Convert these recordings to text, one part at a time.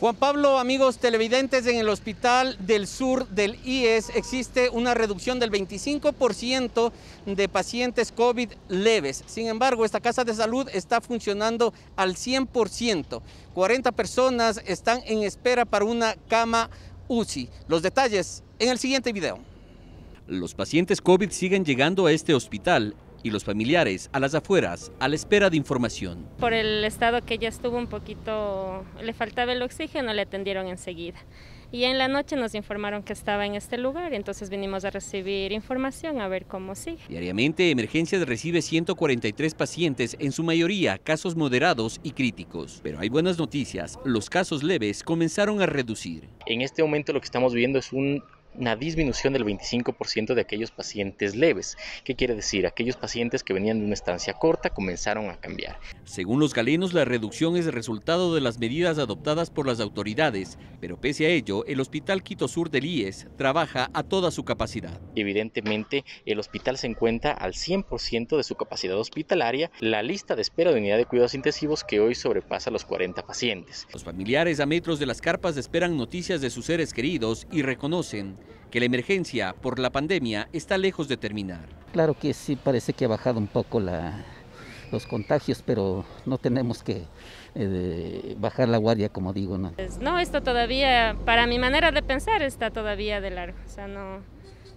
Juan Pablo, amigos televidentes, en el Hospital del Sur del IES existe una reducción del 25% de pacientes COVID leves. Sin embargo, esta casa de salud está funcionando al 100%. 40 personas están en espera para una cama UCI. Los detalles en el siguiente video. Los pacientes COVID siguen llegando a este hospital y los familiares a las afueras a la espera de información. Por el estado que ya estuvo un poquito, le faltaba el oxígeno, le atendieron enseguida. Y en la noche nos informaron que estaba en este lugar, entonces vinimos a recibir información a ver cómo sigue. Diariamente, Emergencias recibe 143 pacientes, en su mayoría casos moderados y críticos. Pero hay buenas noticias, los casos leves comenzaron a reducir. En este momento lo que estamos viendo es un una disminución del 25% de aquellos pacientes leves. ¿Qué quiere decir? Aquellos pacientes que venían de una estancia corta comenzaron a cambiar. Según los galenos, la reducción es el resultado de las medidas adoptadas por las autoridades, pero pese a ello, el Hospital Quito Sur del IES trabaja a toda su capacidad. Evidentemente, el hospital se encuentra al 100% de su capacidad hospitalaria, la lista de espera de unidad de cuidados intensivos que hoy sobrepasa los 40 pacientes. Los familiares a metros de las carpas esperan noticias de sus seres queridos y reconocen que la emergencia por la pandemia está lejos de terminar. Claro que sí, parece que ha bajado un poco los contagios, pero no tenemos que eh, bajar la guardia, como digo. ¿no? Pues, esto todavía, para mi manera de pensar, está todavía de largo. O sea, no,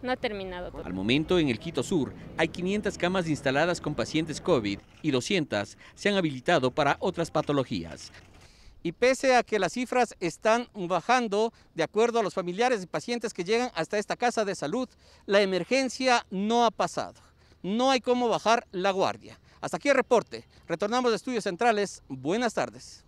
no ha terminado. Al momento, en el Quito Sur, hay 500 camas instaladas con pacientes COVID y 200 se han habilitado para otras patologías y pese a que las cifras están bajando de acuerdo a los familiares y pacientes que llegan hasta esta casa de salud, la emergencia no ha pasado. No hay cómo bajar la guardia. Hasta aquí el reporte. Retornamos de Estudios Centrales. Buenas tardes.